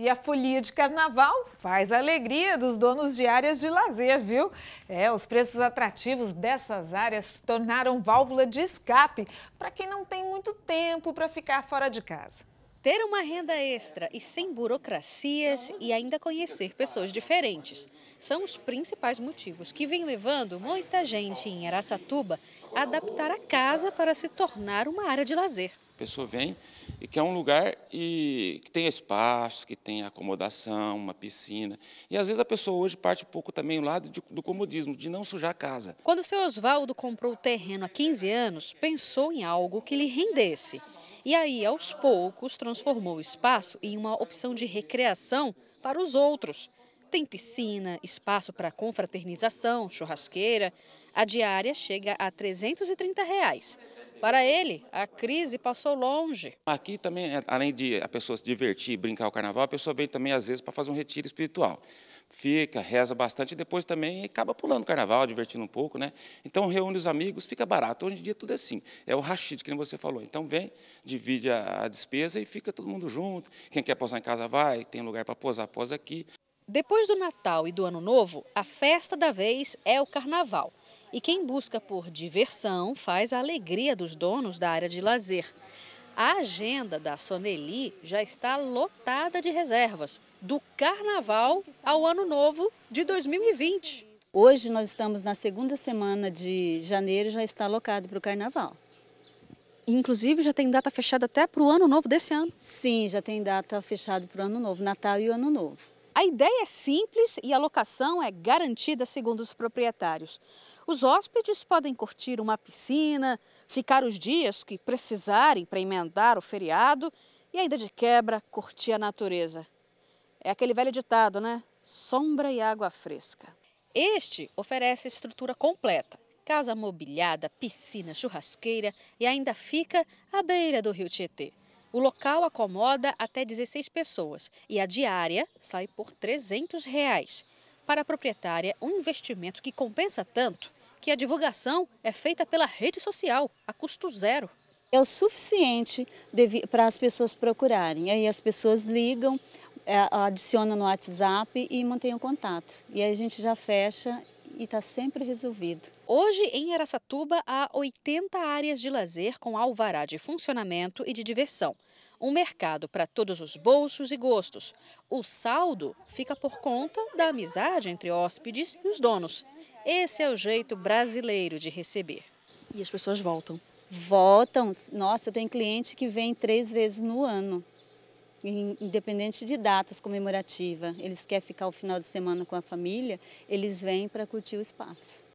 E a folia de carnaval faz a alegria dos donos de áreas de lazer, viu? É, os preços atrativos dessas áreas se tornaram válvula de escape para quem não tem muito tempo para ficar fora de casa. Ter uma renda extra e sem burocracias e ainda conhecer pessoas diferentes são os principais motivos que vêm levando muita gente em Araçatuba a adaptar a casa para se tornar uma área de lazer pessoa vem e quer um lugar e que tenha espaço, que tenha acomodação, uma piscina. E às vezes a pessoa hoje parte um pouco também do lado de, do comodismo, de não sujar a casa. Quando o seu Oswaldo comprou o terreno há 15 anos, pensou em algo que lhe rendesse. E aí, aos poucos, transformou o espaço em uma opção de recreação para os outros. Tem piscina, espaço para confraternização, churrasqueira. A diária chega a R$ 330. Reais. Para ele, a crise passou longe. Aqui também, é, além de a pessoa se divertir, brincar o carnaval, a pessoa vem também às vezes para fazer um retiro espiritual. Fica, reza bastante e depois também acaba pulando o carnaval, divertindo um pouco, né? Então reúne os amigos, fica barato. Hoje em dia tudo é assim. É o rachid, que nem você falou. Então vem, divide a, a despesa e fica todo mundo junto. Quem quer posar em casa vai, tem lugar para posar, posa aqui. Depois do Natal e do Ano Novo, a festa da vez é o carnaval. E quem busca por diversão faz a alegria dos donos da área de lazer. A agenda da Soneli já está lotada de reservas, do Carnaval ao Ano Novo de 2020. Hoje nós estamos na segunda semana de janeiro, já está alocado para o Carnaval. Inclusive já tem data fechada até para o Ano Novo desse ano? Sim, já tem data fechada para o Ano Novo, Natal e o Ano Novo. A ideia é simples e a locação é garantida, segundo os proprietários. Os hóspedes podem curtir uma piscina, ficar os dias que precisarem para emendar o feriado e ainda de quebra curtir a natureza. É aquele velho ditado, né? Sombra e água fresca. Este oferece a estrutura completa: casa mobiliada, piscina, churrasqueira e ainda fica à beira do rio Tietê. O local acomoda até 16 pessoas e a diária sai por 300 reais. Para a proprietária, um investimento que compensa tanto que a divulgação é feita pela rede social, a custo zero. É o suficiente para as pessoas procurarem. Aí as pessoas ligam, é, adicionam no WhatsApp e mantêm o contato. E aí a gente já fecha e está sempre resolvido. Hoje, em Aracatuba, há 80 áreas de lazer com alvará de funcionamento e de diversão. Um mercado para todos os bolsos e gostos. O saldo fica por conta da amizade entre hóspedes e os donos. Esse é o jeito brasileiro de receber. E as pessoas voltam. Voltam. Nossa, eu tenho cliente que vem três vezes no ano independente de datas comemorativas, eles querem ficar o final de semana com a família, eles vêm para curtir o espaço.